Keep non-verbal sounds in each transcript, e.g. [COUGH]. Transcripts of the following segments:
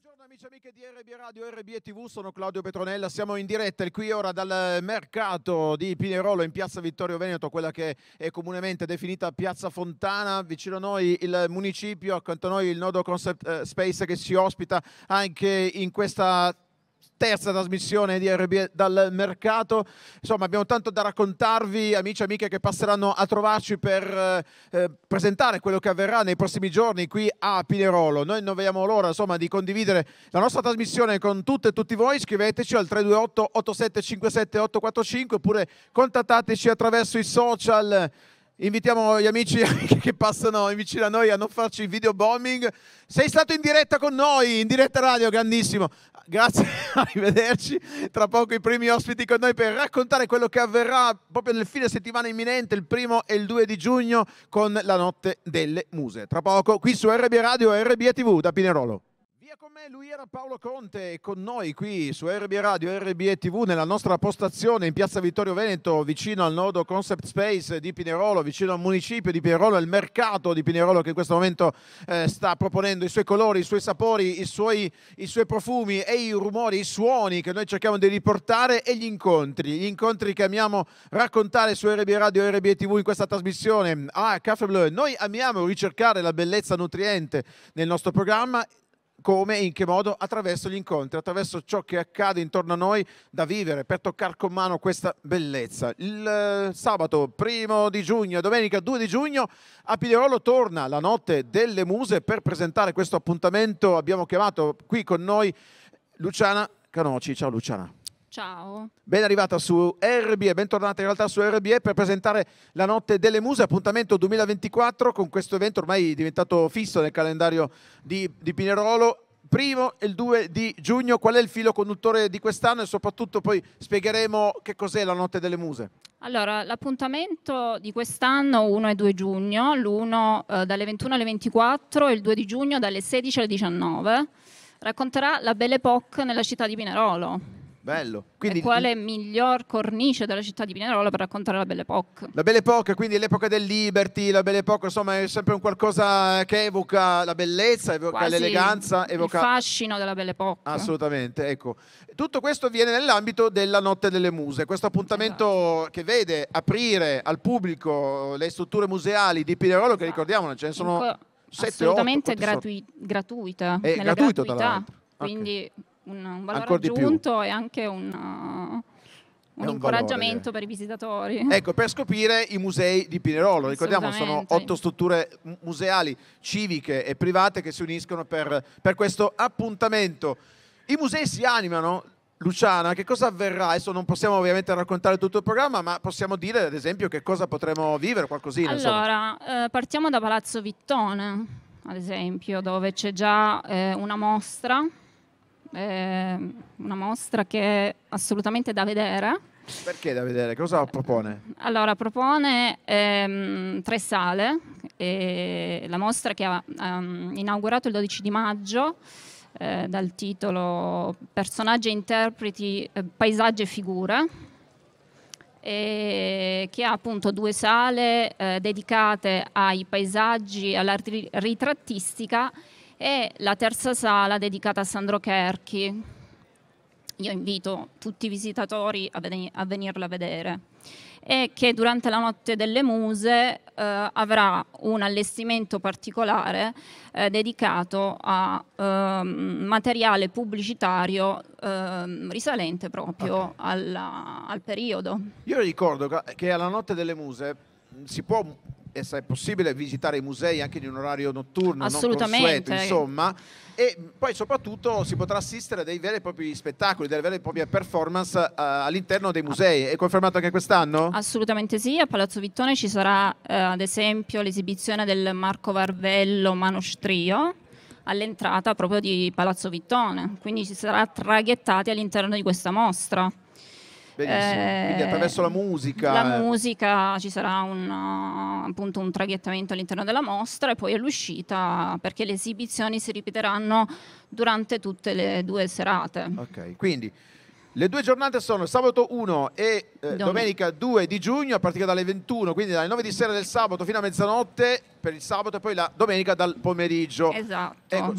Buongiorno amici e amiche di RB Radio, RB e TV, sono Claudio Petronella, siamo in diretta qui ora dal mercato di Pinerolo in piazza Vittorio Veneto, quella che è comunemente definita piazza Fontana, vicino a noi il municipio, accanto a noi il nodo Concept eh, Space che si ospita anche in questa terza trasmissione di RB dal mercato. Insomma, abbiamo tanto da raccontarvi, amici e amiche che passeranno a trovarci per eh, presentare quello che avverrà nei prossimi giorni qui a Pinerolo. Noi non vediamo l'ora, insomma, di condividere la nostra trasmissione con tutte e tutti voi. Scriveteci al 328 8757 845 oppure contattateci attraverso i social. Invitiamo gli amici che passano in vicino a noi a non farci il video bombing. Sei stato in diretta con noi, in diretta radio, grandissimo grazie, [LAUGHS] arrivederci. Tra poco i primi ospiti con noi per raccontare quello che avverrà proprio nel fine settimana imminente, il primo e il 2 di giugno, con la notte delle muse. Tra poco qui su RB Radio e RB TV da Pinerolo. Via con me, lui era Paolo Conte e con noi qui su RB Radio, RB TV nella nostra postazione in piazza Vittorio Veneto vicino al nodo Concept Space di Pinerolo, vicino al municipio di Pinerolo, al mercato di Pinerolo che in questo momento eh, sta proponendo i suoi colori, i suoi sapori, i suoi, i suoi, profumi e i rumori, i suoni che noi cerchiamo di riportare e gli incontri, gli incontri che amiamo raccontare su RB Radio, RB TV in questa trasmissione a ah, Caffè Bleu. Noi amiamo ricercare la bellezza nutriente nel nostro programma come e in che modo attraverso gli incontri, attraverso ciò che accade intorno a noi da vivere per toccare con mano questa bellezza. Il eh, sabato primo di giugno domenica 2 di giugno a Piderolo torna la notte delle muse per presentare questo appuntamento. Abbiamo chiamato qui con noi Luciana Canoci. Ciao Luciana. Ciao. Ben arrivata su RBE, bentornata in realtà su RBE per presentare la Notte delle Muse, appuntamento 2024 con questo evento ormai diventato fisso nel calendario di, di Pinerolo primo e il 2 di giugno. Qual è il filo conduttore di quest'anno e soprattutto poi spiegheremo che cos'è la Notte delle Muse. Allora, l'appuntamento di quest'anno 1 e 2 giugno, l'1 eh, dalle 21 alle 24 e il 2 di giugno dalle 16 alle 19, racconterà la Belle Époque nella città di Pinerolo Bello. Quindi, e quale miglior cornice della città di Pinerolo per raccontare la Belle Époque? La Belle Époque, quindi l'epoca del Liberty, la Belle Époque, insomma, è sempre un qualcosa che evoca la bellezza, evoca Quasi l'eleganza, evoca... Il fascino della Belle Époque. Assolutamente, ecco. Tutto questo viene nell'ambito della Notte delle Muse, questo appuntamento esatto. che vede aprire al pubblico le strutture museali di Pinerolo, esatto. che ricordiamo, ce ne sono... Dunque, 7, assolutamente 8, gratuita. È gratuito, gratuità. quindi okay un, un valore Ancora aggiunto e anche un uh, un, incoraggiamento valore. per i visitatori. Ecco, per scoprire i musei di Pinerolo, ricordiamo sono otto strutture museali, civiche e private che si uniscono per, per, questo appuntamento. I musei si animano. Luciana, che cosa avverrà? Adesso non possiamo ovviamente raccontare tutto il programma, ma possiamo dire ad esempio che cosa potremo vivere, qualcosina. Allora, eh, partiamo da Palazzo Vittone, ad esempio, dove c'è già eh, una mostra è ehm, una mostra che è assolutamente da vedere. Perché da vedere? Cosa eh, propone? Allora, propone ehm, tre sale, e la mostra che ha um, inaugurato il 12 di maggio eh, dal titolo Personaggi e interpreti, eh, paesaggi e figure, e che ha appunto due sale eh, dedicate ai paesaggi, all'arte ritrattistica e la terza sala dedicata a Sandro Kerchi. Io invito tutti i visitatori a, ven- a venirla a vedere e che durante la notte delle muse eh, avrà un allestimento particolare eh, dedicato a eh, materiale pubblicitario ehm, risalente proprio okay. alla, al periodo. Io ricordo che alla notte delle muse mm, si può e se è possibile visitare i musei anche in un orario notturno, Assolutamente. Consueto, insomma. E poi soprattutto si potrà assistere a dei veri e propri spettacoli, delle vere e proprie performance uh, all'interno dei musei. È confermato anche quest'anno? Assolutamente sì, a Palazzo Vittone ci sarà uh, ad esempio l'esibizione del Marco Varvello Manostrio all'entrata proprio di Palazzo Vittone, quindi ci sarà traghettati all'interno di questa mostra. Benissimo. Eh, Quindi attraverso la musica. La eh. musica ci sarà un, eh, appunto un traghettamento all'interno della mostra e poi all'uscita, perché le esibizioni si ripeteranno durante tutte le due serate. Ok, quindi. Le due giornate sono sabato 1 e eh, domenica 2 di giugno a partire dalle 21, quindi dalle 9 di sera del sabato fino a mezzanotte per il sabato e poi la domenica dal pomeriggio. Esatto. Ecco,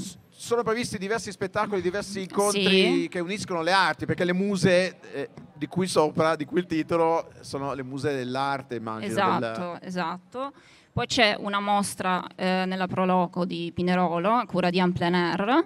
sono previsti diversi spettacoli, diversi incontri sì. che uniscono le arti, perché le muse eh, di cui sopra, di cui il titolo, sono le muse dell'arte, immagino. Esatto, del... esatto. Poi c'è una mostra eh, nella Proloco di Pinerolo, a cura di Amplener,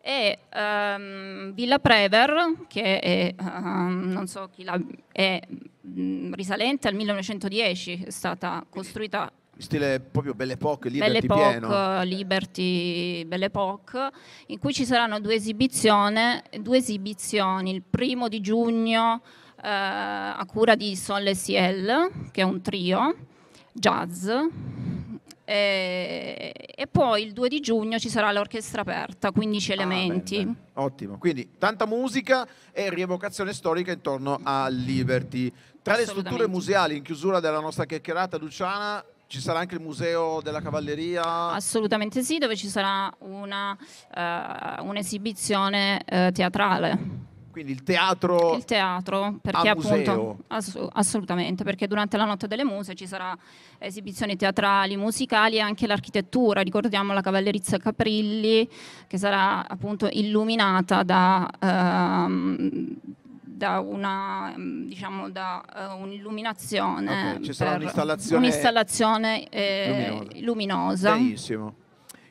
e ehm, Villa Prever, che è, ehm, non so chi la, è mh, mm, risalente al 1910, è stata costruita stile proprio Belle Époque, Liberty Belle Époque, pieno. Liberty, Belle Époque, in cui ci saranno due, due esibizioni, il primo di giugno eh, a cura di Sol Le Ciel, che è un trio, jazz, e, e, poi il 2 di giugno ci sarà l'orchestra aperta, 15 ah, elementi. Ah, bene, bene. Ottimo, quindi tanta musica e rievocazione storica intorno a Liberty. Tra le strutture museali, in chiusura della nostra chiacchierata, Luciana, ci sarà anche il museo della cavalleria? Assolutamente sì, dove ci sarà una, uh, un'esibizione uh, teatrale. Quindi il teatro. Il teatro, perché appunto. Ass- assolutamente, perché durante la notte delle muse ci sarà esibizioni teatrali, musicali e anche l'architettura. Ricordiamo la cavallerizza Caprilli, che sarà appunto illuminata da. Ehm, da una mm, diciamo da uh, un'illuminazione okay, ci sarà un'installazione, un'installazione eh, luminosa. luminosa. Benissimo.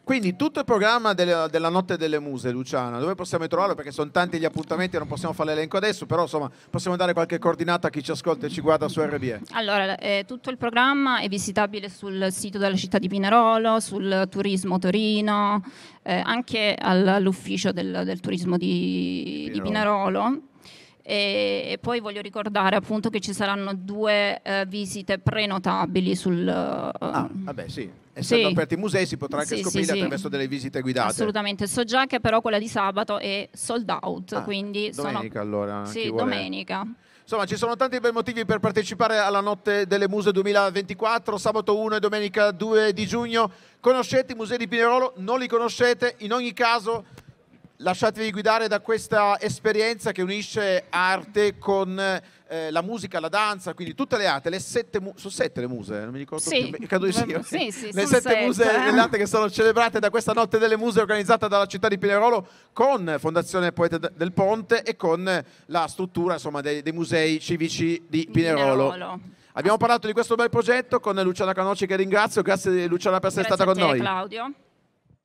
Quindi tutto il programma della, della, Notte delle Muse, Luciana, dove possiamo trovarlo? Perché sono tanti gli appuntamenti, non possiamo fare l'elenco adesso, però insomma possiamo dare qualche coordinata a chi ci ascolta e ci guarda su RBE. Allora, eh, tutto il programma è visitabile sul sito della città di Pinerolo, sul Turismo Torino, eh, anche all'ufficio del, del turismo di Pinerolo. Di Pinerolo e, e poi voglio ricordare appunto che ci saranno due eh, visite prenotabili sul... Uh, ah, vabbè sì, essendo sì. aperti i musei si potrà anche sì, scoprire sì, attraverso delle visite guidate. Assolutamente, so già che però quella di sabato è sold out, ah, quindi... Domenica sono... allora. Sì, domenica. Insomma, ci sono tanti bei motivi per partecipare alla Notte delle Muse 2024, sabato 1 e domenica 2 di giugno. Conoscete i musei di Pinerolo? Non li conoscete? In ogni caso lasciatevi guidare da questa esperienza che unisce arte con eh, la musica, la danza, quindi tutte le arti, le sette muse, sono sette le muse, eh, non mi ricordo sì. più, credo di sì, sì, sì le sette, sette muse eh. dell'arte che sono celebrate da questa notte delle muse organizzata dalla città di Pinerolo con Fondazione Poeta del Ponte e con la struttura insomma, dei, dei, musei civici di Pinerolo. Pinerolo. Abbiamo parlato di questo bel progetto con Luciana Canocci che ringrazio, grazie Luciana per essere grazie stata con te, noi. Claudio.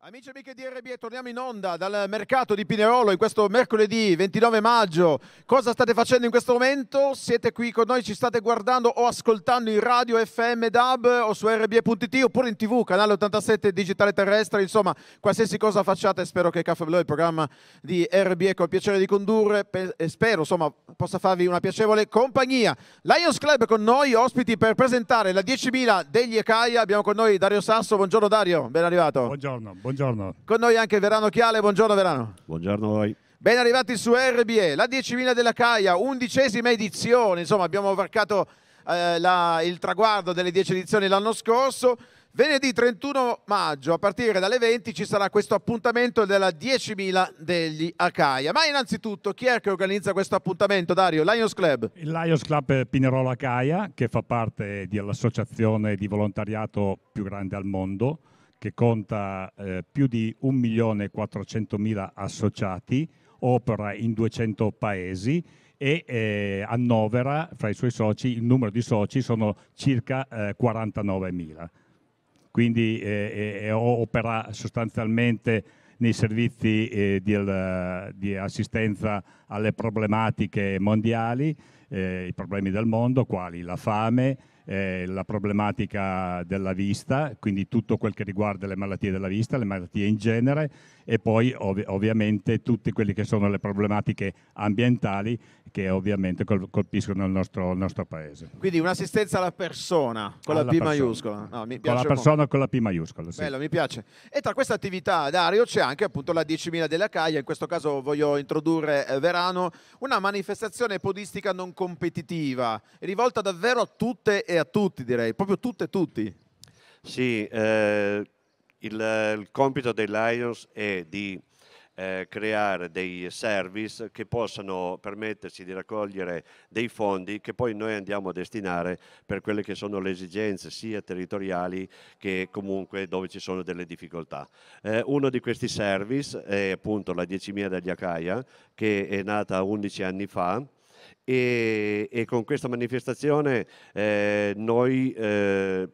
Amici e amiche di RB, torniamo in onda dal mercato di Pinerolo in questo mercoledì 29 maggio. Cosa state facendo in questo momento? Siete qui con noi, ci state guardando o ascoltando in radio FM DAB o su rb.it oppure in tv, canale 87 digitale terrestre. Insomma, qualsiasi cosa facciate, spero che Caffè Blu, il programma di RB, col piacere di condurre, e spero insomma, possa farvi una piacevole compagnia. Lions Club con noi, ospiti per presentare la 10.000 degli Ecaia. Abbiamo con noi Dario Sasso. Buongiorno Dario, ben arrivato. Buongiorno. buongiorno. Buongiorno. Con noi anche Verano Chiale, buongiorno Verano. Buongiorno a voi. Ben arrivati su RBE, la 10.000 della Caia, undicesima edizione, insomma abbiamo varcato eh, la, il traguardo delle 10 edizioni l'anno scorso. Venerdì 31 maggio a partire dalle 20 ci sarà questo appuntamento della 10.000 degli Acaia. Ma innanzitutto chi è che organizza questo appuntamento, Dario? Lions Club? Il Lions Club Pinerolo Acaia che fa parte dell'associazione di volontariato più grande al mondo che conta eh, più di 1.400.000 associati, opera in 200 paesi e eh, annovera fra i suoi soci il numero di soci sono circa eh, 49.000. Quindi eh, eh, eh, opera sostanzialmente nei servizi di, di, assistenza alle problematiche mondiali, i problemi del mondo, quali la fame, eh, la problematica della vista, quindi tutto quel che riguarda le malattie della vista, le malattie in genere e poi ov ovviamente tutte quelle che sono le problematiche ambientali che ovviamente col, colpiscono il nostro, il nostro, paese. Quindi un'assistenza alla persona con alla la P persona. maiuscola. No, con la persona con la P maiuscola. Sì. Bello, mi piace. E tra questa attività, Dario, c'è anche appunto la 10.000 della Caia. In questo caso voglio introdurre eh, Verano, una manifestazione podistica non competitiva, rivolta davvero a tutte e a tutti, direi, proprio tutte e tutti. Sì, eh, il, il compito dei Lions è di eh, creare dei service che possano permetterci di raccogliere dei fondi che poi noi andiamo a destinare per quelle che sono le esigenze sia territoriali che comunque dove ci sono delle difficoltà. Eh, uno di questi service è appunto la 10.000 degli Acaia che è nata 11 anni fa e, e con questa manifestazione eh, noi eh,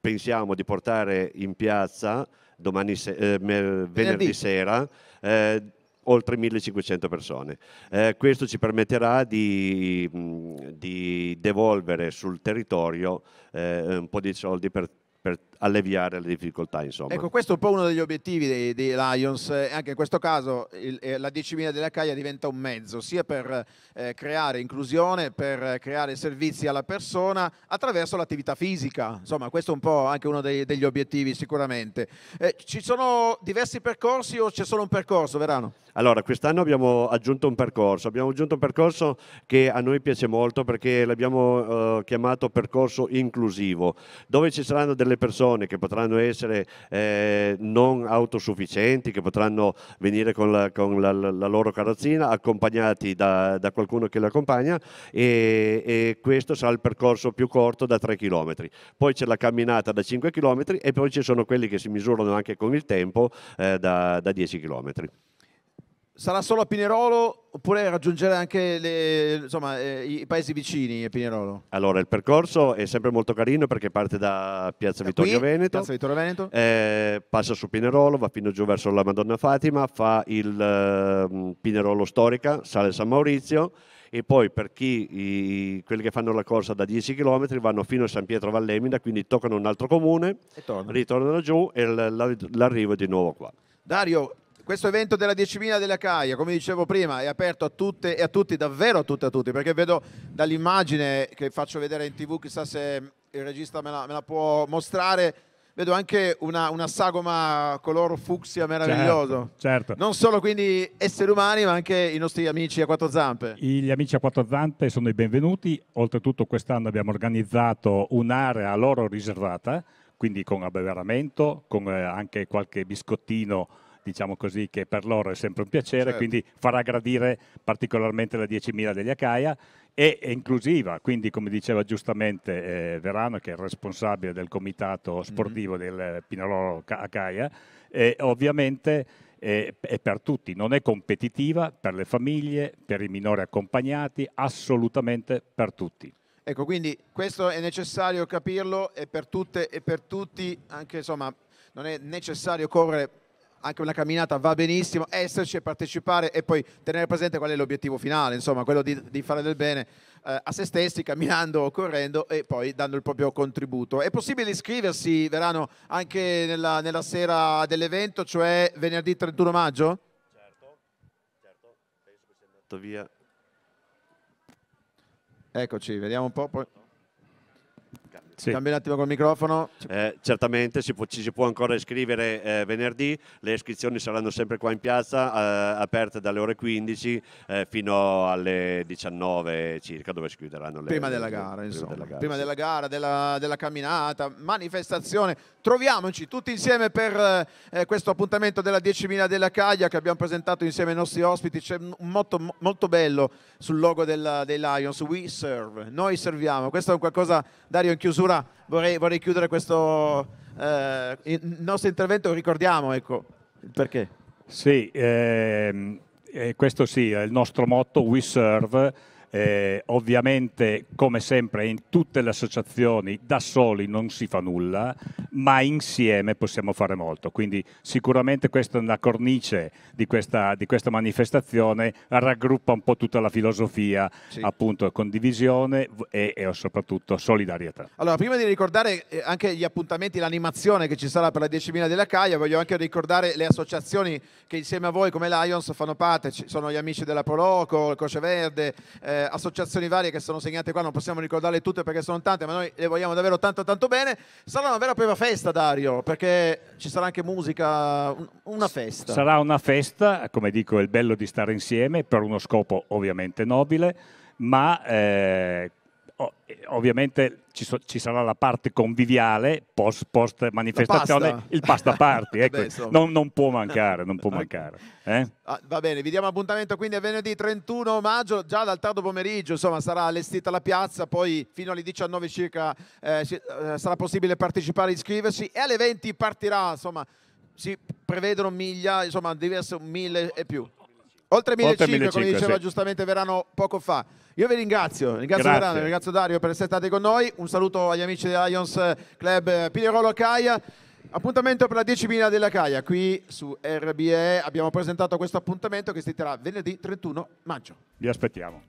pensiamo di portare in piazza domani se- eh, venerdì. venerdì sera eh, oltre 1500 persone. Eh, questo ci permetterà di, di devolvere sul territorio eh, un po' di soldi per, per alleviare le difficoltà. Insomma. Ecco, questo è un po' uno degli obiettivi dei, dei Lions, eh, anche in questo caso il, eh, la 10.000 della CAIA diventa un mezzo, sia per eh, creare inclusione, per creare servizi alla persona attraverso l'attività fisica, insomma questo è un po' anche uno dei, degli obiettivi sicuramente. Eh, ci sono diversi percorsi o c'è solo un percorso, Verano? Allora, quest'anno abbiamo aggiunto un percorso, abbiamo aggiunto un percorso che a noi piace molto perché l'abbiamo eh, chiamato percorso inclusivo, dove ci saranno delle persone persone che potranno essere eh, non autosufficienti, che potranno venire con la, con la, la loro carrozzina, accompagnati da, da qualcuno che li accompagna e, e, questo sarà il percorso più corto da 3 km. Poi c'è la camminata da 5 km e poi ci sono quelli che si misurano anche con il tempo eh, da, da 10 km. Sarà solo a Pinerolo oppure raggiungere anche le, insomma, eh, i paesi vicini a Pinerolo? Allora, il percorso è sempre molto carino perché parte da Piazza da Vittorio qui, Veneto, Piazza Vittorio Veneto. Eh, passa su Pinerolo, va fino giù verso la Madonna Fatima, fa il eh, Pinerolo storica, sale San Maurizio e poi per chi i, quelli che fanno la corsa da 10 km vanno fino a San Pietro Vallemina, quindi toccano un altro comune, ritornano giù e l'arrivo è di nuovo qua. Dario, questo evento della 10.000 della CAIA, come dicevo prima, è aperto a tutte e a tutti, davvero a tutte e a tutti, perché vedo dall'immagine che faccio vedere in tv, chissà se il regista me la, me la può mostrare, vedo anche una, una, sagoma color fucsia certo, meraviglioso. Certo, certo, Non solo quindi esseri umani, ma anche i nostri amici a quattro zampe. Gli amici a quattro zampe sono i benvenuti. Oltretutto quest'anno abbiamo organizzato un'area loro riservata, quindi con abbeveramento, con eh, anche qualche biscottino diciamo così, che per loro è sempre un piacere, certo. quindi farà gradire particolarmente la 10.000 degli Acaia e è inclusiva, quindi come diceva giustamente eh, Verano, che è responsabile del comitato mhm. sportivo mm-hmm. del Pinoloro Acaia, eh, ovviamente è, è per tutti, non è competitiva per le famiglie, per i minori accompagnati, assolutamente per tutti. Ecco, quindi questo è necessario capirlo e per tutte e per tutti, anche insomma, non è necessario correre anche una camminata va benissimo, esserci e partecipare e poi tenere presente qual è l'obiettivo finale, insomma, quello di, di fare del bene eh, a se stessi, camminando o correndo e poi dando il proprio contributo. È possibile iscriversi, Verano, anche nella, nella sera dell'evento, cioè venerdì 31 maggio? Certo, certo, penso che sia andato via. Eccoci, vediamo un po'. Poi... Sì. Cambi un attimo col microfono. Eh, certamente ci, può, ci, si può ancora iscrivere eh, venerdì, le iscrizioni saranno sempre qua in piazza, eh, aperte dalle ore 15 eh, fino alle 19 circa, dove si chiuderanno le Prima della gara, prima insomma. Della gara, prima sì. della gara, della, della, camminata, manifestazione. Troviamoci tutti insieme per eh, questo appuntamento della 10.000 della Caglia che abbiamo presentato insieme ai nostri ospiti. C'è un motto molto bello sul logo della, dei Lions, We Serve, noi serviamo. Questo è qualcosa, Dario, in chiusura chiusura vorrei, vorrei chiudere questo eh, il nostro intervento, ricordiamo ecco, perché. Sì, ehm, questo sì, è il nostro motto We Serve eh, ovviamente, come sempre, in tutte le associazioni da soli non si fa nulla, ma insieme possiamo fare molto. Quindi sicuramente questa è una cornice di questa, di questa manifestazione, raggruppa un po' tutta la filosofia, sì. appunto, condivisione e, e, soprattutto solidarietà. Allora, prima di ricordare eh, anche gli appuntamenti, l'animazione che ci sarà per la 10.000 della CAIA, voglio anche ricordare le associazioni che insieme a voi come Lions fanno parte, ci sono gli amici della Proloco, il Croce Verde, eh, associazioni varie che sono segnate qua, non possiamo ricordarle tutte perché sono tante, ma noi le vogliamo davvero tanto tanto bene. Sarà una vera e propria festa, Dario, perché ci sarà anche musica, una festa. Sarà una festa, come dico, è il bello di stare insieme per uno scopo ovviamente nobile, ma eh, ovviamente ci, so, ci, sarà la parte conviviale post, post manifestazione, pasta. il pasta party, [LAUGHS] ecco. Vabbè, non, non, può mancare, non può mancare. Eh? Ah, va bene, vi diamo appuntamento quindi a venerdì 31 maggio, già dal tardo pomeriggio, insomma sarà allestita la piazza, poi fino alle 19 circa eh, eh, sarà possibile partecipare, iscriversi e alle 20 partirà, insomma si prevedono miglia, insomma diverse, mille e più. Oltre 1500, come diceva sì. giustamente Verano poco fa. Io vi ringrazio, ringrazio Grazie. Verano, ringrazio Dario per essere stati con noi. Un saluto agli amici della Lions Club Pinerolo Caia. Appuntamento per la 10.000 della Caia qui su RBE. Abbiamo presentato questo appuntamento che si terrà venerdì 31 maggio. Vi aspettiamo.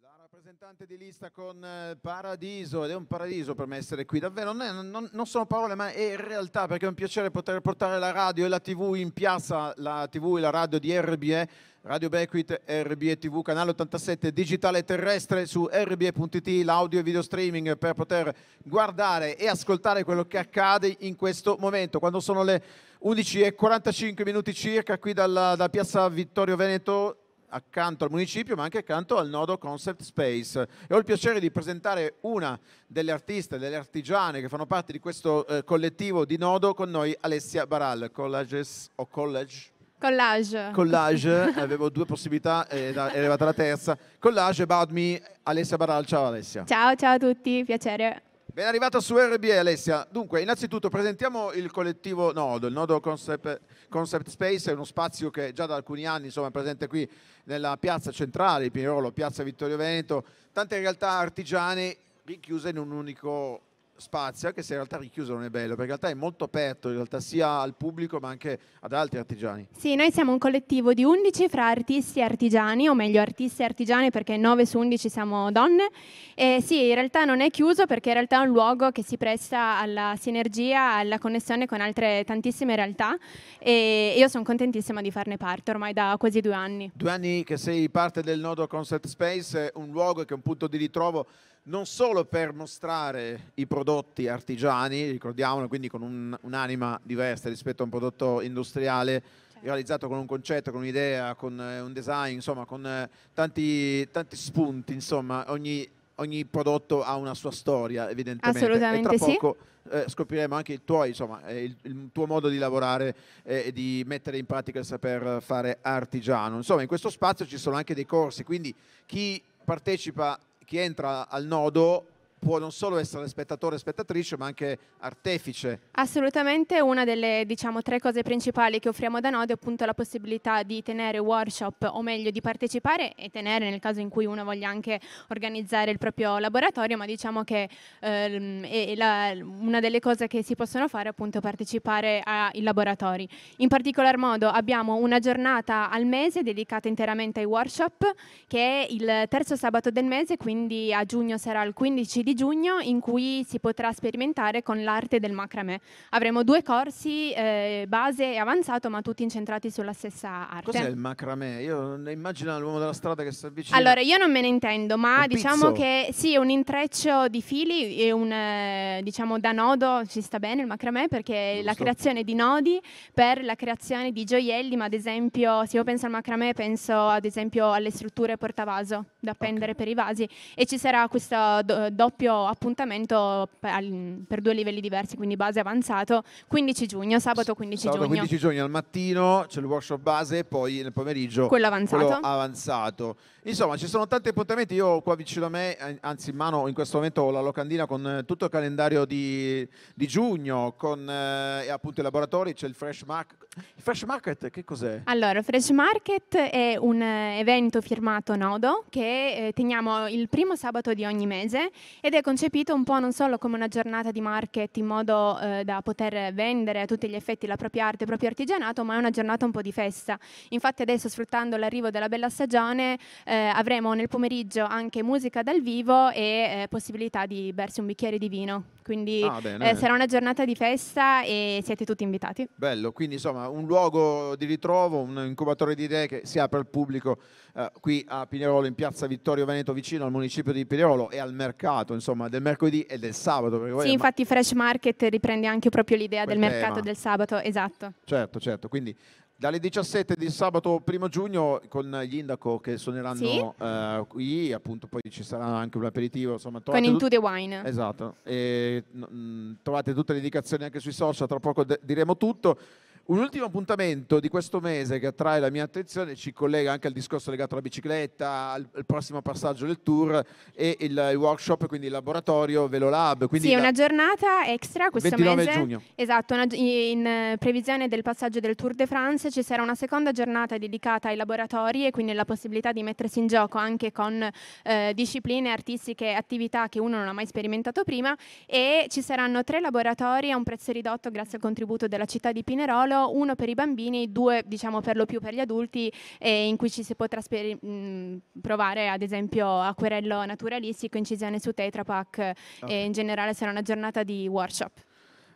La rappresentante di lista con eh, Paradiso, ed è un paradiso per me essere qui, davvero. Non, è, non, non sono parole, ma è realtà perché è un piacere poter portare la radio e la TV in piazza, la TV e la radio di RBE Radio Bequit, RBE TV, canale 87 digitale terrestre su rbe.it, l'audio e video streaming per poter guardare e ascoltare quello che accade in questo momento, quando sono le 11.45 minuti circa qui dalla, da piazza Vittorio Veneto accanto al municipio ma anche accanto al nodo Concept Space e ho il piacere di presentare una delle artiste, delle artigiane che fanno parte di questo eh, collettivo di nodo con noi Alessia Baral, Colleges o College Collage. Collage, avevo due possibilità, è arrivata la terza. Collage, About Me, Alessia Baral. Ciao Alessia. Ciao, ciao a tutti, piacere. Ben arrivata su RB Alessia. Dunque, innanzitutto presentiamo il collettivo Nodo. Il Nodo Concept, Concept Space è uno spazio che già da alcuni anni insomma, è presente qui nella piazza centrale di Pinerolo, piazza Vittorio Veneto. Tante realtà artigiane richiuse in un unico spazio, che se in realtà richiuso non è bello, perché in realtà è molto aperto, in realtà sia al pubblico ma anche ad altri artigiani. Sì, noi siamo un collettivo di 11 fra artisti e artigiani, o meglio artisti e artigiani perché 9 su 11 siamo donne. E sì, in realtà non è chiuso perché in realtà è un luogo che si presta alla sinergia, alla connessione con altre tantissime realtà e io sono contentissima di farne parte ormai da quasi due anni. Due anni che sei parte del nodo Concept Space, un luogo che è un punto di ritrovo non solo per mostrare i prodotti artigiani, ricordiamolo, quindi con un, un'anima diversa rispetto a un prodotto industriale certo. realizzato con un concetto, con un'idea, con eh, un design, insomma, con eh, tanti, tanti, spunti, insomma, ogni, ogni, prodotto ha una sua storia, evidentemente. Assolutamente e tra poco eh, scopriremo anche il tuo, insomma, eh, il, il tuo, modo di lavorare eh, e di mettere in pratica il saper fare artigiano. Insomma, in questo spazio ci sono anche dei corsi, quindi chi partecipa chi entra al nodo può non solo essere spettatore e spettatrice, ma anche artefice. Assolutamente, una delle diciamo, tre cose principali che offriamo da Node è appunto la possibilità di tenere workshop, o meglio di partecipare e tenere nel caso in cui uno voglia anche organizzare il proprio laboratorio, ma diciamo che eh, la, una delle cose che si possono fare è appunto partecipare ai laboratori. In particolar modo abbiamo una giornata al mese dedicata interamente ai workshop, che è il terzo sabato del mese, quindi a giugno sarà il 15 di giugno in cui si potrà sperimentare con l'arte del macramè. Avremo due corsi, eh, base e avanzato, ma tutti incentrati sulla stessa arte. Cos'è il macramè? Io ne immagino l'uomo della strada che si avvicina. Allora, io non me ne intendo, ma un diciamo pizzo. che sì, è un intreccio di fili e un eh, diciamo da nodo ci sta bene il macramè perché è la creazione di nodi per la creazione di gioielli, ma ad esempio, se io penso al macramè, penso ad esempio alle strutture portavaso da appendere okay. per i vasi e ci sarà questo do, do doppio appuntamento per, due livelli diversi, quindi base avanzato, 15 giugno, sabato 15 sabato giugno. 15 giugno al mattino c'è il workshop base e poi nel pomeriggio quello avanzato. quello avanzato. Insomma, ci sono tanti appuntamenti, io qua vicino a me, anzi in mano in questo momento ho la locandina con eh, tutto il calendario di, di giugno, con eh, appunto i laboratori, c'è il Fresh Market. Il Fresh Market che cos'è? Allora, Fresh Market è un eh, evento firmato Nodo che eh, teniamo il primo sabato di ogni mese ed è concepito un po' non solo come una giornata di market in modo eh, da poter vendere a tutti gli effetti la propria arte, il proprio artigianato, ma è una giornata un po' di festa. Infatti adesso sfruttando l'arrivo della bella stagione eh, avremo nel pomeriggio anche musica dal vivo e eh, possibilità di bersi un bicchiere di vino. Quindi ah, bene, eh, sarà una giornata di festa e siete tutti invitati. Bello, quindi insomma un luogo di ritrovo, un incubatore di idee che si apre al pubblico eh, qui a Pinerolo in piazza Vittorio Veneto vicino al municipio di Pinerolo e al mercato insomma del mercoledì e del sabato. Sì, infatti Fresh Market riprende anche proprio l'idea del mercato del sabato, esatto. Certo, certo, quindi dalle 17 di sabato 1 giugno con gli Indaco che suoneranno sì. eh, qui, appunto poi ci sarà anche un aperitivo. Insomma, con Into the Wine. Esatto, e, mh, mm, trovate tutte le indicazioni anche sui social, tra poco diremo tutto. Un ultimo appuntamento di questo mese che attrae la mia attenzione ci collega anche al discorso legato alla bicicletta, al, al prossimo passaggio del tour e il, il workshop, quindi il laboratorio VeloLab. Quindi sì, una giornata extra questo 29 mese. giugno. Esatto, una, in previsione del passaggio del Tour de France ci sarà una seconda giornata dedicata ai laboratori e quindi la possibilità di mettersi in gioco anche con eh, discipline artistiche attività che uno non ha mai sperimentato prima e ci saranno tre laboratori a un prezzo ridotto grazie al contributo della città di Pinerolo singolo, uno per i bambini, due diciamo per lo più per gli adulti, eh, in cui ci si potrà trasper- mm, provare ad esempio acquerello naturalistico, incisione su Tetrapac okay. e in generale sarà una giornata di workshop.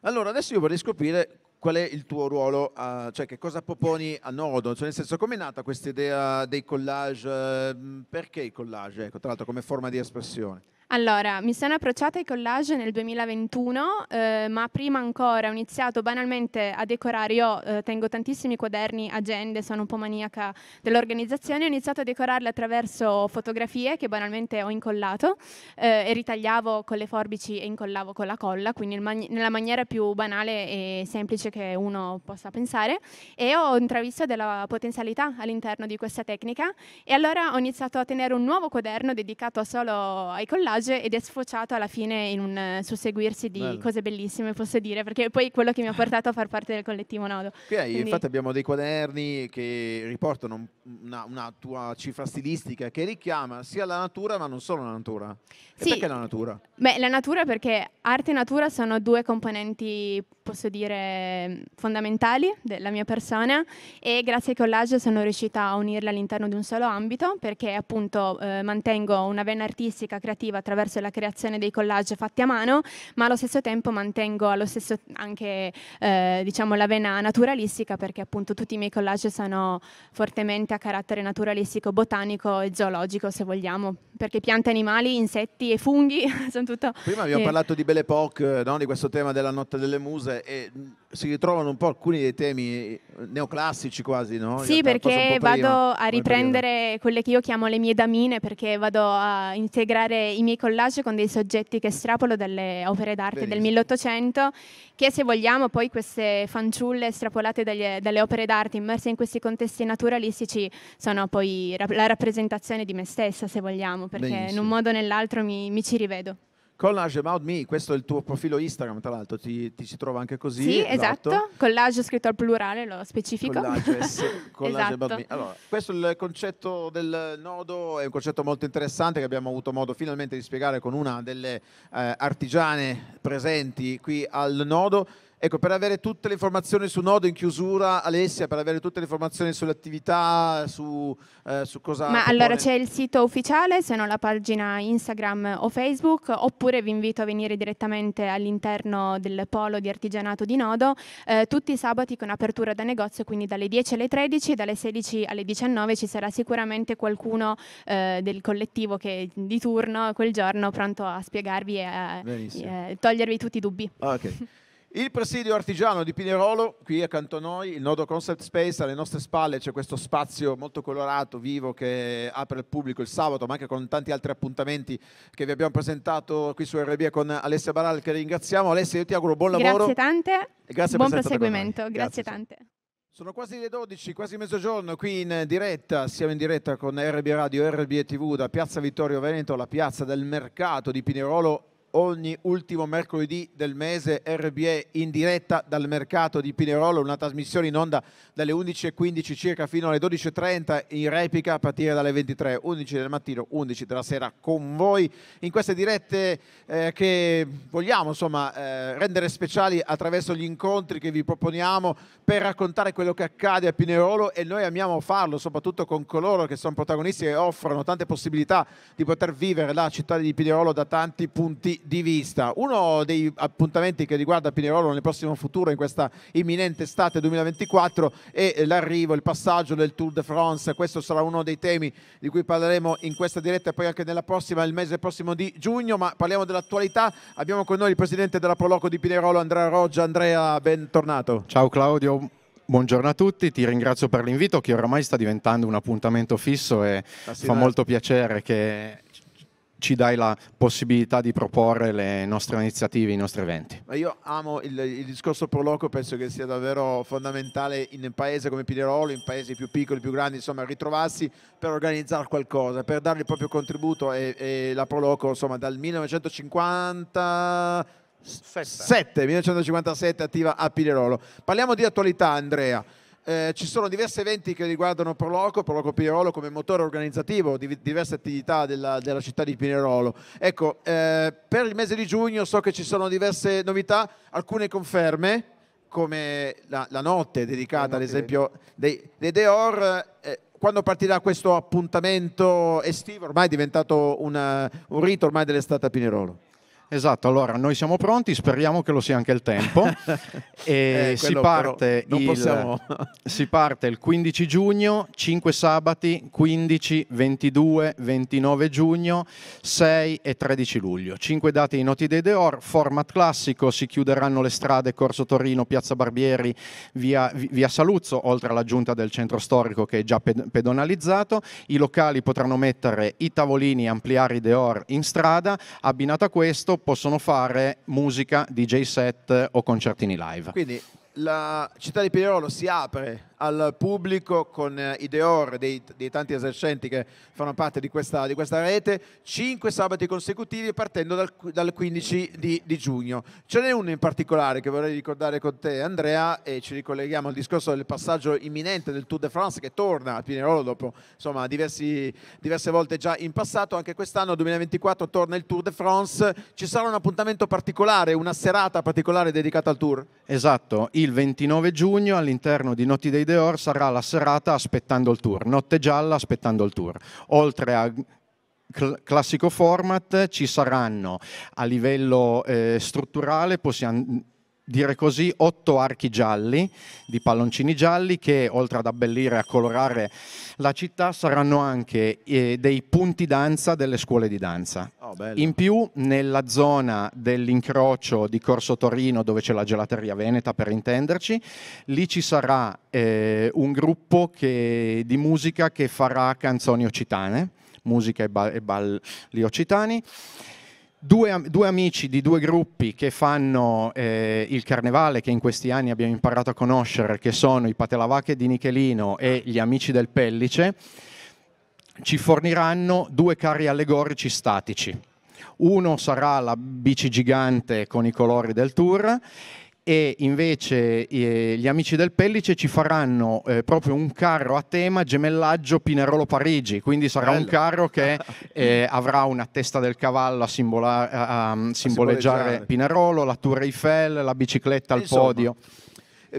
Allora, adesso io vorrei scoprire qual è il tuo ruolo, uh, cioè che cosa proponi a Nodo, cioè nel senso come è nata questa idea dei collage, mm, perché i collage, ecco, tra l'altro come forma di espressione? Allora, mi sono approcciata ai collage nel 2021, eh, ma prima ancora ho iniziato banalmente a decorare, io eh, tengo tantissimi quaderni, agende, sono un po' maniaca dell'organizzazione, ho iniziato a decorarle attraverso fotografie che banalmente ho incollato eh, e ritagliavo con le forbici e incollavo con la colla, quindi man nella maniera più banale e semplice che uno possa pensare e ho intravisto della potenzialità all'interno di questa tecnica e allora ho iniziato a tenere un nuovo quaderno dedicato solo ai collage piace ed è sfociato alla fine in un eh, susseguirsi di Bello. cose bellissime, posso dire, perché poi è quello che mi ha [LAUGHS] portato a far parte del collettivo Nodo. Qui Quindi... infatti abbiamo dei quaderni che riportano una, una, tua cifra stilistica che richiama sia la natura ma non solo la natura. Sì. perché la natura? Beh, la natura perché arte e natura sono due componenti posso dire, fondamentali della mia persona e grazie ai collage sono riuscita a unirle all'interno di un solo ambito perché appunto eh, mantengo una vena artistica creativa attraverso la creazione dei collage fatti a mano, ma allo stesso tempo mantengo allo stesso anche eh, diciamo la vena naturalistica perché appunto tutti i miei collage sono fortemente a carattere naturalistico, botanico e zoologico se vogliamo, perché piante, animali, insetti e funghi [LAUGHS] sono tutto Prima abbiamo eh. parlato di Belle Époque, eh, no? di questo tema della notte delle muse eh, si ritrovano un po' alcuni dei temi neoclassici quasi, no? Sì, realtà, perché vado a riprendere quelle che io chiamo le mie damine, perché vado a integrare i miei collage con dei soggetti che estrapolo dalle opere d'arte Benissimo. del 1800, che se vogliamo poi queste fanciulle estrapolate dagli, dalle opere d'arte immerse in questi contesti naturalistici sono poi la rappresentazione di me stessa, se vogliamo, perché Benissimo. in un modo o nell'altro mi, mi ci rivedo. Collage About Me, questo è il tuo profilo Instagram, tra l'altro, ti, ti si trova anche così. Sì, esatto. esatto. Collage scritto al plurale, lo specifico. Collages, collage [LAUGHS] esatto. About Me. Allora, questo è il concetto del nodo, è un concetto molto interessante che abbiamo avuto modo finalmente di spiegare con una delle eh, artigiane presenti qui al nodo. Ecco, per avere tutte le informazioni su Nodo in chiusura, Alessia, per avere tutte le informazioni sulle attività, su, eh, su cosa... Ma allora c'è il sito ufficiale, se non la pagina Instagram o Facebook, oppure vi invito a venire direttamente all'interno del polo di artigianato di Nodo, eh, tutti i sabati con apertura da negozio, quindi dalle 10 alle 13, dalle 16 alle 19 ci sarà sicuramente qualcuno eh, del collettivo che è di turno quel giorno pronto a spiegarvi e a, togliervi tutti i dubbi. Ah, ok. [LAUGHS] Il presidio artigiano di Pinerolo, qui accanto a noi, il nodo Concept Space, alle nostre spalle c'è questo spazio molto colorato, vivo, che apre al pubblico il sabato, ma anche con tanti altri appuntamenti che vi abbiamo presentato qui su RB con Alessia Baral, che ringraziamo. Alessia, io ti auguro buon lavoro. Grazie tante, e grazie buon per proseguimento, grazie, grazie tante. Sono quasi le 12, quasi mezzogiorno, qui in diretta, siamo in diretta con RB Radio, RB TV da Piazza Vittorio Veneto, la piazza del mercato di Pinerolo ogni ultimo mercoledì del mese RBE in diretta dal mercato di Pinerolo, una trasmissione in onda dalle 11.15 circa fino alle 12.30 in replica a partire dalle 23, 11 del mattino, 11 della sera con voi in queste dirette eh, che vogliamo insomma eh, rendere speciali attraverso gli incontri che vi proponiamo per raccontare quello che accade a Pinerolo e noi amiamo farlo soprattutto con coloro che sono protagonisti e offrono tante possibilità di poter vivere la città di Pinerolo da tanti punti di, vista. Uno dei appuntamenti che riguarda Pinerolo nel prossimo futuro, in questa imminente estate 2024, è l'arrivo, il passaggio del Tour de France. Questo sarà uno dei temi di cui parleremo in questa diretta e poi anche nella prossima, il mese prossimo di giugno. Ma parliamo dell'attualità. Abbiamo con noi il presidente della Proloco di Pinerolo, Andrea Roggia. Andrea, bentornato. Ciao Claudio, Buongiorno a tutti, ti ringrazio per l'invito che oramai sta diventando un appuntamento fisso e Tassi fa molto piacere che ci dai la possibilità di proporre le nostre iniziative, i nostri eventi. Io amo il, il discorso proloco, penso che sia davvero fondamentale in un paese come Pinerolo, in paesi più piccoli, più grandi, insomma, ritrovarsi per organizzare qualcosa, per dare il proprio contributo e, e la proloco, insomma, dal 1950... 7, 1957 attiva a Pinerolo. Parliamo di attualità, Andrea. Eh, ci sono diversi eventi che riguardano Proloco, Proloco Pinerolo come motore organizzativo di diverse attività della, della città di Pinerolo. Ecco, eh, per il mese di giugno so che ci sono diverse novità, alcune conferme, come la, la notte dedicata la ad esempio dei, dei Deor. Eh, quando partirà questo appuntamento estivo, ormai è diventato una, un rito ormai dell'estate a Pinerolo? Esatto, allora noi siamo pronti, speriamo che lo sia anche il tempo. [LAUGHS] eh, [LAUGHS] si, parte il, possiamo... si, parte il, 15 giugno, 5 sabati, 15, 22, 29 giugno, 6 e 13 luglio. 5 date in Noti dei Deor, format classico, si chiuderanno le strade Corso Torino, Piazza Barbieri, via, via Saluzzo, oltre alla giunta del centro storico che è già pedonalizzato. I locali potranno mettere i tavolini ampliare i Deor in strada, Abbinato a questo loro possono fare musica, DJ set o concertini live. Quindi la città di Pinerolo si apre al pubblico con eh, i deor dei, dei tanti esercenti che fanno parte di questa, di questa rete, cinque sabati consecutivi partendo dal, dal 15 di, di, giugno. Ce n'è uno in particolare che vorrei ricordare con te Andrea e ci ricolleghiamo al discorso del passaggio imminente del Tour de France che torna a Pinerolo dopo insomma, diversi, diverse volte già in passato, anche quest'anno 2024 torna il Tour de France, ci sarà un appuntamento particolare, una serata particolare dedicata al Tour? Esatto, il 29 giugno all'interno di Notti dei Videor sarà la serata aspettando il tour, notte gialla aspettando il tour. Oltre a classico format ci saranno a livello eh, strutturale possiamo dire così, otto archi gialli di palloncini gialli che oltre ad abbellire e a colorare la città saranno anche eh, dei punti danza delle scuole di danza. Oh, In più nella zona dell'incrocio di Corso Torino dove c'è la gelateria Veneta per intenderci, lì ci sarà eh, un gruppo che, di musica che farà canzoni occitane, musica e, ba- e balli occitani. Due, due, amici di due gruppi che fanno eh, il carnevale che in questi anni abbiamo imparato a conoscere, che sono i Patelavacche di Nichelino e gli Amici del Pellice, ci forniranno due carri allegorici statici. Uno sarà la bici gigante con i colori del tour e invece eh, gli amici del Pellice ci faranno eh, proprio un carro a tema gemellaggio Pinerolo Parigi, quindi sarà Bello. un carro che [LAUGHS] eh, avrà una testa del cavallo a, simbola- a, a simboleggiare Pinerolo, la Tour Eiffel, la bicicletta al Insomma. podio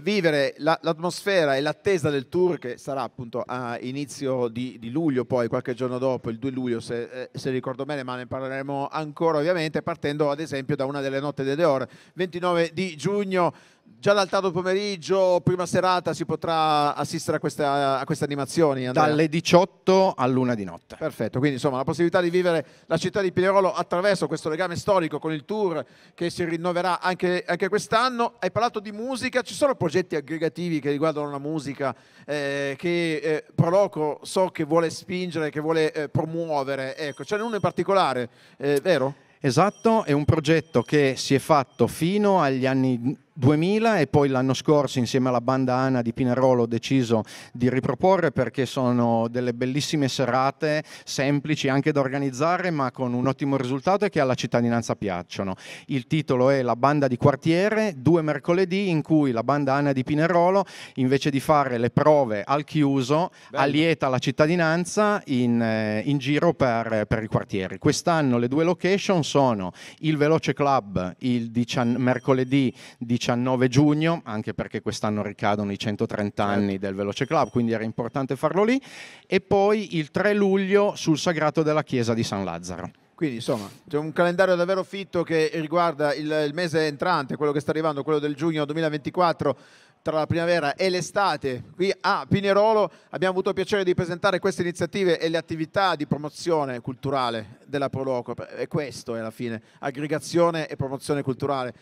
vivere la, l'atmosfera e l'attesa del tour che sarà appunto a inizio di, di luglio, poi qualche giorno dopo, il 2 luglio se, eh, se, ricordo bene, ma ne parleremo ancora ovviamente, partendo ad esempio da una delle notte delle ore, 29 di giugno già dal tardo pomeriggio, prima serata, si potrà assistere a, questa, a queste animazioni? Andrea? Dalle 18 all'una di notte. Perfetto, quindi insomma la possibilità di vivere la città di Pinerolo attraverso questo legame storico con il tour che si rinnoverà anche, anche quest'anno. Hai parlato di musica, ci sono progetti aggregativi che riguardano la musica eh, che eh, Proloco so che vuole spingere, che vuole eh, promuovere, ecco, ce n'è uno in particolare, eh, vero? Esatto, è un progetto che si è fatto fino agli anni 2000 e poi l'anno scorso insieme alla banda Ana di Pinarolo ho deciso di riproporre perché sono delle bellissime serate semplici anche da organizzare ma con un ottimo risultato e che alla cittadinanza piacciono. Il titolo è La banda di quartiere, due mercoledì in cui la banda Ana di Pinerolo invece di fare le prove al chiuso Bello. allieta la cittadinanza in, eh, in giro per, per, i quartieri. Quest'anno le due location sono il Veloce Club il mercoledì 19 19 giugno, anche perché quest'anno ricadono i 130 certo. anni del Veloce Club, quindi era importante farlo lì, e poi il 3 luglio sul Sagrato della Chiesa di San Lazzaro. Quindi insomma c'è un calendario davvero fitto che riguarda il, il mese entrante, quello che sta arrivando, quello del giugno 2024 tra la primavera e l'estate qui a Pinerolo abbiamo avuto il piacere di presentare queste iniziative e le attività di promozione culturale della Proloco e questo è alla fine aggregazione e promozione culturale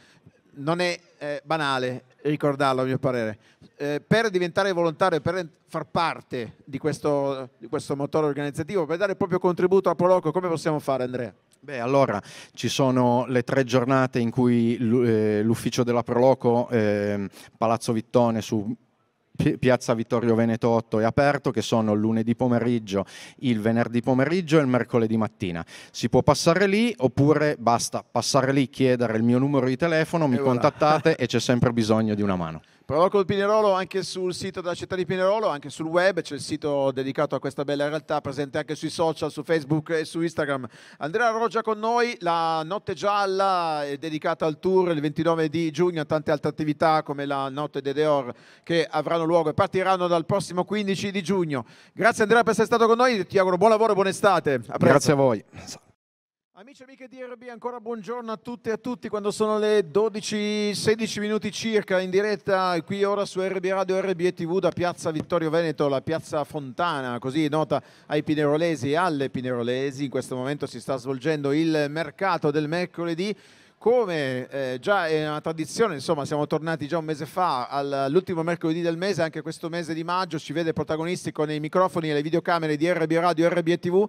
non è eh, banale ricordarlo a mio parere. Eh, per diventare volontario, per far parte di questo, di questo motore organizzativo, per dare il proprio contributo a Proloco, come possiamo fare Andrea? Beh, allora ci sono le tre giornate in cui eh, l'ufficio della Proloco, eh, Palazzo Vittone, su Piazza Vittorio Veneto 8 è aperto, che sono lunedì pomeriggio, il venerdì pomeriggio e il mercoledì mattina. Si può passare lì oppure basta passare lì, chiedere il mio numero di telefono, mi e contattate voilà. [LAUGHS] e c'è sempre bisogno di una mano. Proloco del Pinerolo anche sul sito della città di Pinerolo, anche sul web, c'è il sito dedicato a questa bella realtà, presente anche sui social, su Facebook e su Instagram. Andrea Roggia con noi, la notte gialla è dedicata al tour il 29 di giugno, tante altre attività come la notte dei Deor che avranno luogo e partiranno dal prossimo 15 di giugno. Grazie Andrea per essere stato con noi, ti auguro buon lavoro e buona estate. Grazie a voi. Amici e amiche di RB, ancora buongiorno a tutte e a tutti quando sono le 12-16 minuti circa in diretta qui ora su RB Radio RB e TV da Piazza Vittorio Veneto, la Piazza Fontana, così nota ai pinerolesi e alle pinerolesi. In questo momento si sta svolgendo il mercato del mercoledì come eh, già è una tradizione, insomma siamo tornati già un mese fa all'ultimo mercoledì del mese, anche questo mese di maggio ci vede protagonisti con i microfoni e le videocamere di RB Radio RB e TV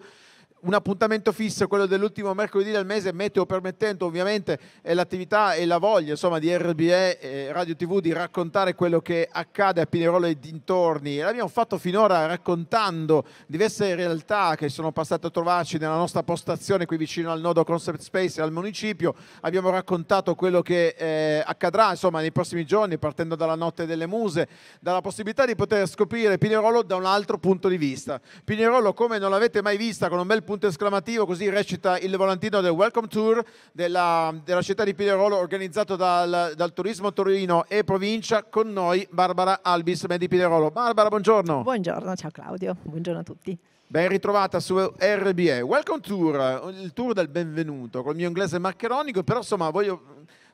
un appuntamento fisso, quello dell'ultimo mercoledì del mese, meteo permettendo ovviamente eh, l'attività e la voglia insomma, di RBE eh, Radio TV di raccontare quello che accade a Pinerolo e dintorni. L'abbiamo fatto finora raccontando diverse realtà che sono passate a trovarci nella nostra postazione qui vicino al nodo Concept Space e al municipio. Abbiamo raccontato quello che eh, accadrà insomma, nei prossimi giorni, partendo dalla notte delle muse, dalla possibilità di poter scoprire Pinerolo da un altro punto di vista. Pinerolo come non l'avete mai vista con un bel punto esclamativo, così recita il volantino del Welcome Tour della, della città di Pinerolo organizzato dal, dal, Turismo Torino e Provincia, con noi Barbara Albis, di Pinerolo. Barbara, buongiorno. Buongiorno, ciao Claudio, buongiorno a tutti. Ben ritrovata su RBE. Welcome Tour, il tour del benvenuto, col mio inglese maccheronico, però insomma voglio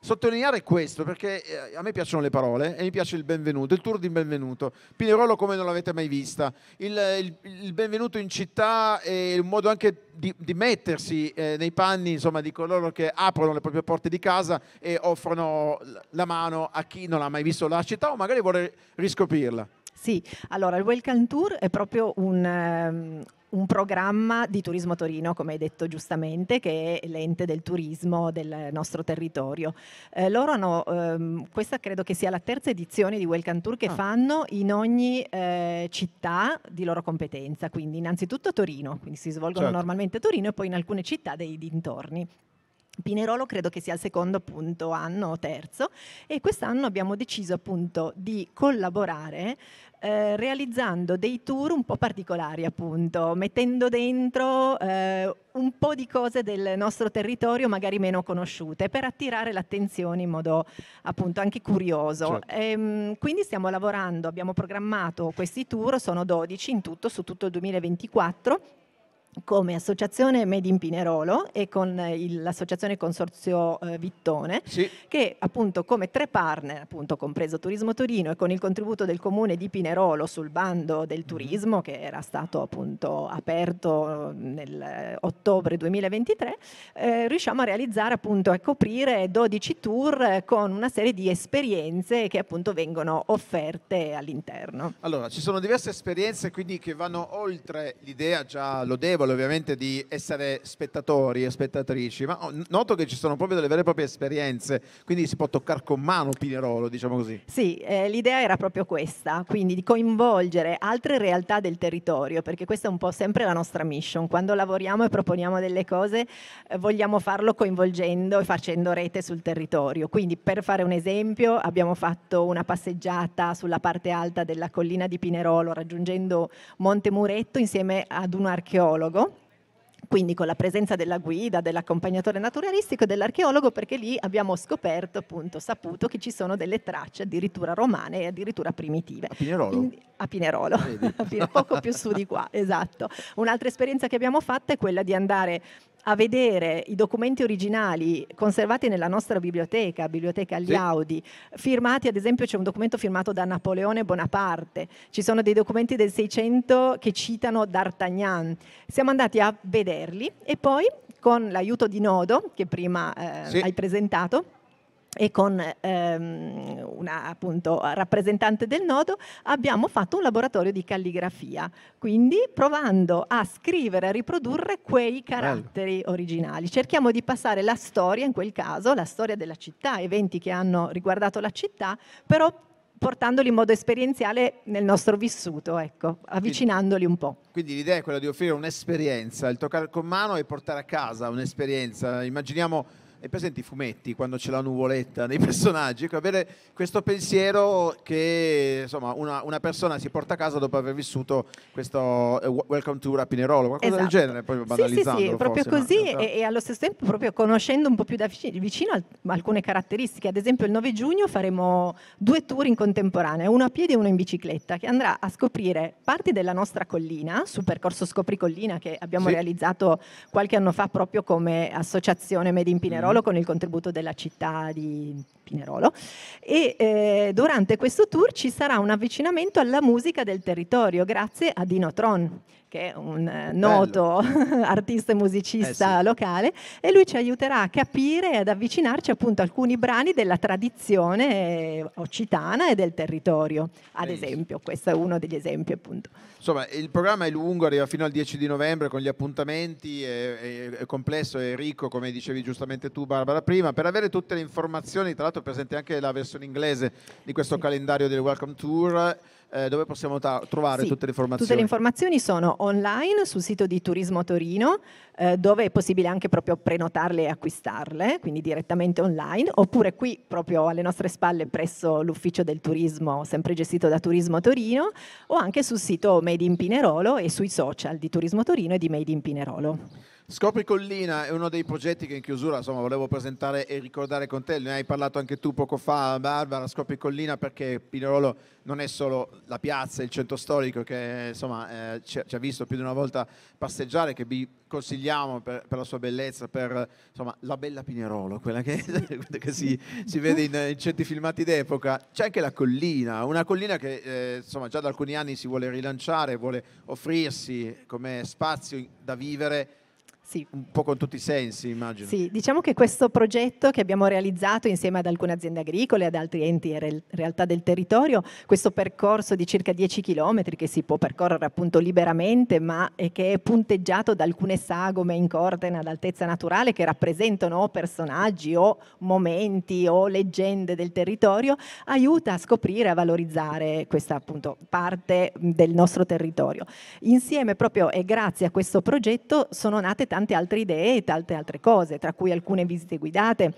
sottolineare questo perché eh, a me piacciono le parole e mi piace il benvenuto, il tour di benvenuto. Pinerolo come non l'avete mai vista, il, il, il benvenuto in città è un modo anche di, di mettersi eh, nei panni insomma, di coloro che aprono le proprie porte di casa e offrono la mano a chi non ha mai visto la città o magari vuole riscoprirla. Sì, allora il Welcome Tour è proprio un, um, un programma di Turismo Torino, come hai detto giustamente, che è l'ente del turismo del nostro territorio. Eh, loro hanno, ehm, questa credo che sia la terza edizione di Welcome Tour che ah. fanno in ogni eh, città di loro competenza, quindi innanzitutto Torino, quindi si svolgono certo. normalmente a Torino e poi in alcune città dei dintorni. Pinerolo credo che sia il secondo appunto, anno o terzo e quest'anno abbiamo deciso appunto di collaborare eh, realizzando dei tour un po' particolari appunto, mettendo dentro eh, un po' di cose del nostro territorio magari meno conosciute per attirare l'attenzione in modo appunto anche curioso. Certo. E, ehm, quindi stiamo lavorando, abbiamo programmato questi tour, sono 12 in tutto su tutto il 2024 come associazione Made in Pinerolo e con l'associazione Consorzio eh, Vittone, sì. che appunto come tre partner, appunto compreso Turismo Torino e con il contributo del comune di Pinerolo sul bando del mm-hmm. turismo che era stato appunto aperto eh, nell'ottobre eh, 2023, eh, riusciamo a realizzare appunto e coprire 12 tour eh, con una serie di esperienze che appunto vengono offerte all'interno. Allora, ci sono diverse esperienze quindi che vanno oltre l'idea già lodevole piccole ovviamente di essere spettatori e spettatrici, ma noto che ci sono proprio delle vere e proprie esperienze, quindi si può toccare con mano Pinerolo, diciamo così. Sì, eh, l'idea era proprio questa, quindi di coinvolgere altre realtà del territorio, perché questa è un po' sempre la nostra mission, quando lavoriamo e proponiamo delle cose eh, vogliamo farlo coinvolgendo e facendo rete sul territorio, quindi per fare un esempio abbiamo fatto una passeggiata sulla parte alta della collina di Pinerolo raggiungendo Monte Muretto insieme ad un archeologo archeologo, quindi con la presenza della guida, dell'accompagnatore naturalistico e dell'archeologo, perché lì abbiamo scoperto, appunto, saputo che ci sono delle tracce addirittura romane e addirittura primitive. A Pinerolo? In, a Pinerolo, [LAUGHS] poco più su di qua, esatto. Un'altra esperienza che abbiamo fatto è quella di andare a vedere i documenti originali conservati nella nostra biblioteca, Biblioteca Gliaudi, sì. firmati, ad esempio c'è un documento firmato da Napoleone Bonaparte, ci sono dei documenti del 600 che citano D'Artagnan. Siamo andati a vederli e poi con l'aiuto di Nodo, che prima eh, sì. hai presentato, e con ehm, una appunto, rappresentante del nodo abbiamo fatto un laboratorio di calligrafia, quindi provando a scrivere, a riprodurre quei caratteri Bello. originali. Cerchiamo di passare la storia, in quel caso, la storia della città, eventi che hanno riguardato la città, però portandoli in modo esperienziale nel nostro vissuto, ecco, avvicinandoli un po'. Quindi l'idea è quella di offrire un'esperienza, il toccare con mano e portare a casa un'esperienza. Immaginiamo è presente i fumetti quando c'è la nuvoletta nei [LAUGHS] personaggi, ecco, avere questo pensiero che insomma, una, una, persona si porta a casa dopo aver vissuto questo uh, Welcome to Rapinirolo, qualcosa esatto. del genere, proprio banalizzando. Sì, sì, sì proprio forse, così e, e, allo stesso tempo proprio conoscendo un po' più da vicino alcune caratteristiche. Ad esempio il 9 giugno faremo due tour in contemporanea, uno a piedi e uno in bicicletta, che andrà a scoprire parti della nostra collina, sul percorso Scopri Collina che abbiamo sì. realizzato qualche anno fa proprio come associazione Made in Pinerolo Pinerolo con il contributo della città di Pinerolo e eh, durante questo tour ci sarà un avvicinamento alla musica del territorio grazie a Dino Tron che è un eh, noto Bello. [LAUGHS] artista e musicista eh sì. locale, e lui ci aiuterà a capire e ad avvicinarci appunto a alcuni brani della tradizione occitana e del territorio, ad esempio, questo è uno degli esempi appunto. Insomma, il programma è lungo, arriva fino al 10 di novembre con gli appuntamenti, è, è complesso e ricco, come dicevi giustamente tu Barbara prima, per avere tutte le informazioni, tra l'altro presente anche la versione inglese di questo sì. calendario del Welcome Tour, eh, dove possiamo ta- trovare sì, tutte le informazioni? Tutte le informazioni sono online sul sito di Turismo Torino, eh, dove è possibile anche proprio prenotarle e acquistarle, quindi direttamente online, oppure qui proprio alle nostre spalle presso l'ufficio del turismo, sempre gestito da Turismo Torino, o anche sul sito Made in Pinerolo e sui social di Turismo Torino e di Made in Pinerolo. Scopri Collina è uno dei progetti che in chiusura insomma, volevo presentare e ricordare con te, ne hai parlato anche tu poco fa Barbara, Scopri Collina perché Pinerolo non è solo la piazza, il centro storico che insomma, eh, ci, ha visto più di una volta passeggiare, che vi consigliamo per, per la sua bellezza, per insomma, la bella Pinerolo, quella che, [LAUGHS] che si, si, vede in, in, certi filmati d'epoca, c'è anche la collina, una collina che eh, insomma, già da alcuni anni si vuole rilanciare, vuole offrirsi come spazio da vivere sì. Un po' con tutti i sensi, immagino. Sì, diciamo che questo progetto che abbiamo realizzato insieme ad alcune aziende agricole, ad altri enti e realtà del territorio, questo percorso di circa 10 km che si può percorrere appunto liberamente, ma che è punteggiato da alcune sagome in cordena ad altezza naturale che rappresentano o personaggi o momenti o leggende del territorio, aiuta a scoprire e a valorizzare questa appunto parte del nostro territorio. Insieme proprio e grazie a questo progetto sono nate tante tante altre idee e tante altre cose, tra cui alcune visite guidate,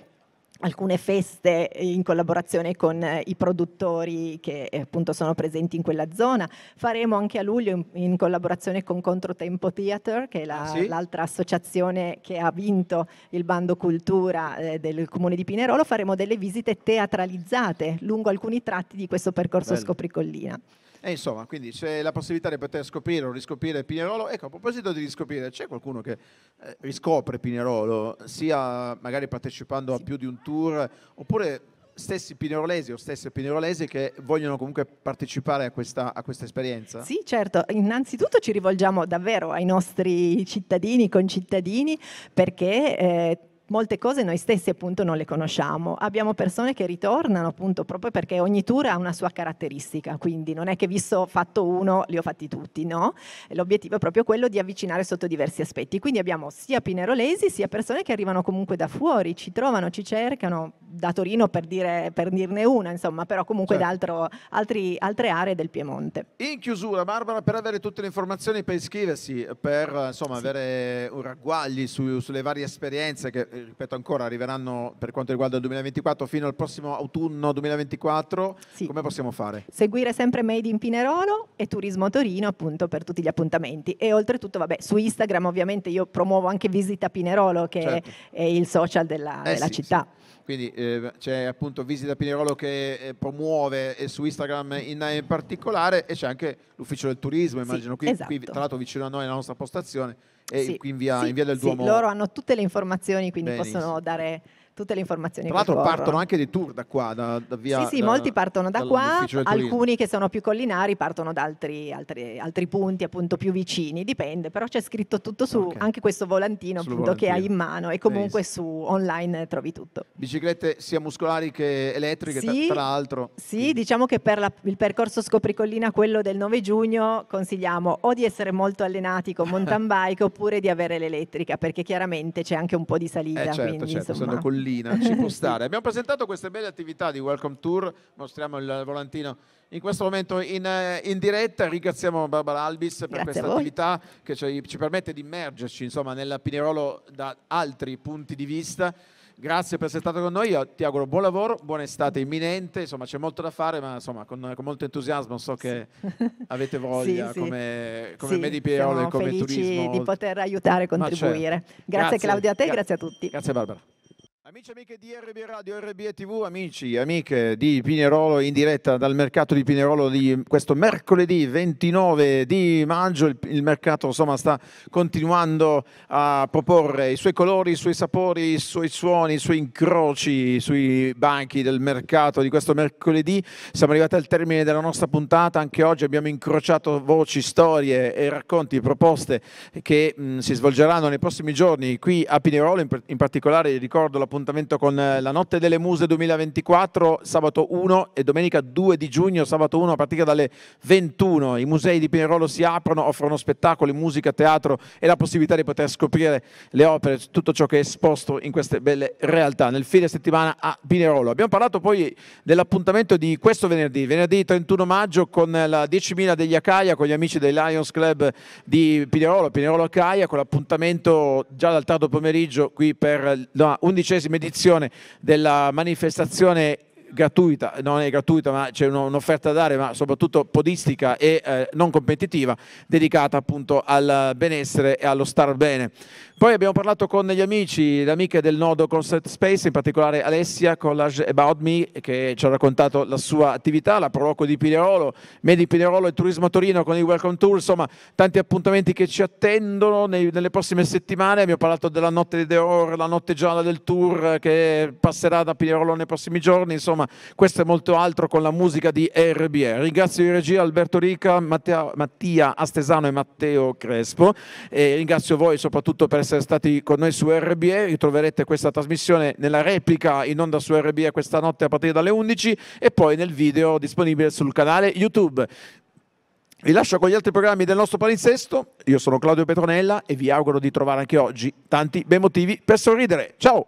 alcune feste in collaborazione con eh, i produttori che eh, appunto sono presenti in quella zona. Faremo anche a luglio in, collaborazione con Controtempo Theater, che è la, ah, sì. l'altra associazione che ha vinto il bando cultura eh, del comune di Pinerolo, faremo delle visite teatralizzate lungo alcuni tratti di questo percorso Bello. Scopricollina. E insomma, quindi c'è la possibilità di poter scoprire o riscoprire Pinerolo. Ecco, a proposito di riscoprire, c'è qualcuno che eh, riscopre Pinerolo, sia magari partecipando sì. a più di un tour, oppure stessi pinerolesi o stesse pinerolesi che vogliono comunque partecipare a questa, a questa, esperienza? Sì, certo. Innanzitutto ci rivolgiamo davvero ai nostri cittadini, concittadini, perché... Eh, molte cose noi stessi appunto non le conosciamo. Abbiamo persone che ritornano appunto proprio perché ogni tour ha una sua caratteristica, quindi non è che visto fatto uno, li ho fatti tutti, no? L'obiettivo è proprio quello di avvicinare sotto diversi aspetti. Quindi abbiamo sia pinerolesi, sia persone che arrivano comunque da fuori, ci trovano, ci cercano, da Torino per, dire, per dirne una, insomma, però comunque certo. da altro, altri, altre aree del Piemonte. In chiusura, Barbara, per avere tutte le informazioni, per iscriversi, per insomma, sì. avere un ragguagli su, sulle varie esperienze che ripeto ancora, arriveranno per quanto riguarda il 2024 fino al prossimo autunno 2024. Sì. Come possiamo fare? Seguire sempre Made in Pinerolo e Turismo Torino appunto per tutti gli appuntamenti. E oltretutto, vabbè, su Instagram ovviamente io promuovo anche Visita Pinerolo che certo. è il social della, eh della sì, città. Sì quindi eh, c'è appunto Visita Pinerolo che eh, promuove eh, su Instagram in, in, particolare e c'è anche l'ufficio del turismo, immagino, sì, qui, esatto. qui, tra l'altro vicino a noi, alla nostra postazione, e sì, qui in via, sì, in via del Duomo. loro hanno tutte le informazioni, quindi Benissimo. possono dare tutte le informazioni. Tra l'altro partono anche dei tour da qua, da, da via. Sì, sì, da, molti partono da qua, alcuni che sono più collinari partono da altri, altri, altri, punti appunto più vicini, dipende, però c'è scritto tutto su okay. anche questo volantino Sul appunto volantino. che hai in mano e comunque nice. su online trovi tutto. Biciclette sia muscolari che elettriche, sì, tra, tra l'altro. Sì, Quindi. diciamo che per la, il percorso Scopricollina, quello del 9 giugno, consigliamo o di essere molto allenati con mountain [LAUGHS] bike oppure di avere l'elettrica perché chiaramente c'è anche un po' di salita. Eh, certo, quindi, certo, insomma... sono colline pallina, ci può stare. Abbiamo presentato queste belle attività di Welcome Tour, mostriamo il volantino in questo momento in, eh, in diretta. Ringraziamo Barbara Albis per Grazie questa attività che ci, ci, permette di immergerci insomma, nella Pinerolo da altri punti di vista. Grazie per essere stato con noi, io ti auguro buon lavoro, buona estate imminente, insomma c'è molto da fare ma insomma con, con molto entusiasmo so che avete voglia sì, come, come sì, e come felici di poter aiutare e certo. contribuire. grazie, grazie Claudia a te e grazie a tutti. Grazie Barbara. Amici e amiche di RB Radio, RB TV, amici e amiche di Pinerolo in diretta dal mercato di Pinerolo di questo mercoledì 29 di maggio. Il, il mercato insomma, sta continuando a proporre i suoi colori, i suoi sapori, i suoi suoni, i suoi incroci sui banchi del mercato di questo mercoledì. Siamo arrivati al termine della nostra puntata. Anche oggi abbiamo incrociato voci, storie e racconti, proposte che mh, si svolgeranno nei prossimi giorni qui a Pinerolo. In, in particolare ricordo la puntata appuntamento con eh, la Notte delle Muse 2024, sabato 1 e domenica 2 di giugno, sabato 1 a partire dalle 21. I musei di Pinerolo si aprono, offrono spettacoli, musica, teatro e la possibilità di poter scoprire le opere, tutto ciò che è esposto in queste belle realtà nel fine settimana a Pinerolo. Abbiamo parlato poi dell'appuntamento di questo venerdì, venerdì 31 maggio con la 10.000 degli Acaia, con gli amici dei Lions Club di Pinerolo, Pinerolo Acaia, con l'appuntamento già dal tardo pomeriggio qui per la undicesima edizione della manifestazione gratuita, non è gratuita, ma c'è un'offerta da dare, ma soprattutto podistica e eh, non competitiva, dedicata appunto al benessere e allo star bene. Poi abbiamo parlato con gli amici e amiche del nodo Concert Space, in particolare Alessia Collage About Me, che ci ha raccontato la sua attività, la Proloco di Pinerolo, Medi Pinerolo e Turismo Torino con il Welcome Tour, insomma tanti appuntamenti che ci attendono nei, nelle prossime settimane. Abbiamo parlato della notte di Deor, la notte gialla del tour che passerà da Pinerolo nei prossimi giorni, insomma questo e molto altro con la musica di RBR. Ringrazio i regia Alberto Rica, Mattia, Mattia Astesano e Matteo Crespo e ringrazio voi soprattutto per essere essere stati con noi su RBA, Ritroverete questa trasmissione nella replica in onda su RBA questa notte a partire dalle 11 e poi nel video disponibile sul canale YouTube. Vi lascio con gli altri programmi del nostro palinsesto. Io sono Claudio Petronella e vi auguro di trovare anche oggi tanti bei motivi per sorridere. Ciao!